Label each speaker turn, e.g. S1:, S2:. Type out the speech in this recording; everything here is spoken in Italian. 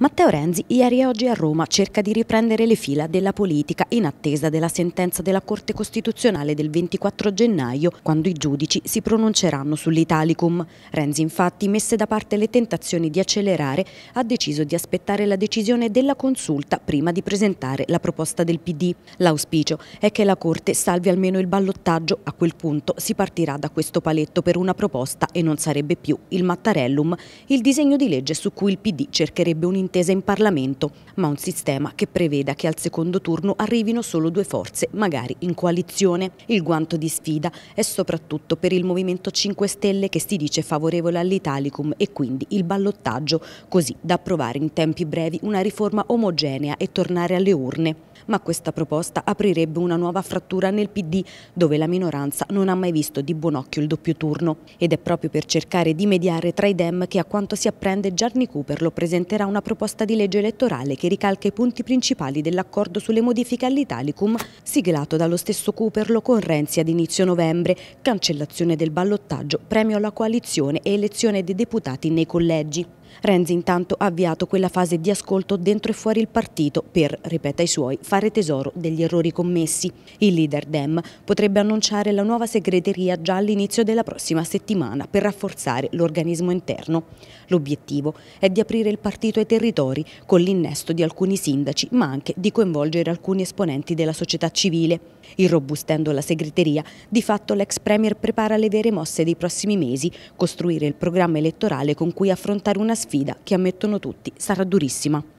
S1: Matteo Renzi ieri e oggi a Roma cerca di riprendere le fila della politica in attesa della sentenza della Corte Costituzionale del 24 gennaio quando i giudici si pronunceranno sull'Italicum. Renzi infatti, messe da parte le tentazioni di accelerare, ha deciso di aspettare la decisione della consulta prima di presentare la proposta del PD. L'auspicio è che la Corte salvi almeno il ballottaggio, a quel punto si partirà da questo paletto per una proposta e non sarebbe più il Mattarellum, il disegno di legge su cui il PD cercherebbe un intesa in Parlamento, ma un sistema che preveda che al secondo turno arrivino solo due forze, magari in coalizione. Il guanto di sfida è soprattutto per il Movimento 5 Stelle che si dice favorevole all'Italicum e quindi il ballottaggio, così da approvare in tempi brevi una riforma omogenea e tornare alle urne ma questa proposta aprirebbe una nuova frattura nel PD, dove la minoranza non ha mai visto di buon occhio il doppio turno. Ed è proprio per cercare di mediare tra i Dem che a quanto si apprende Gianni Cooper lo presenterà una proposta di legge elettorale che ricalca i punti principali dell'accordo sulle modifiche all'Italicum, siglato dallo stesso Cooperlo con Renzi ad inizio novembre, cancellazione del ballottaggio, premio alla coalizione e elezione dei deputati nei collegi. Renzi intanto ha avviato quella fase di ascolto dentro e fuori il partito per, ripete ai suoi, fare tesoro degli errori commessi. Il leader Dem potrebbe annunciare la nuova segreteria già all'inizio della prossima settimana per rafforzare l'organismo interno. L'obiettivo è di aprire il partito ai territori con l'innesto di alcuni sindaci ma anche di coinvolgere alcuni esponenti della società civile. Irrobustendo la segreteria, di fatto l'ex premier prepara le vere mosse dei prossimi mesi, costruire il programma elettorale con cui affrontare una sfida che ammettono tutti sarà durissima.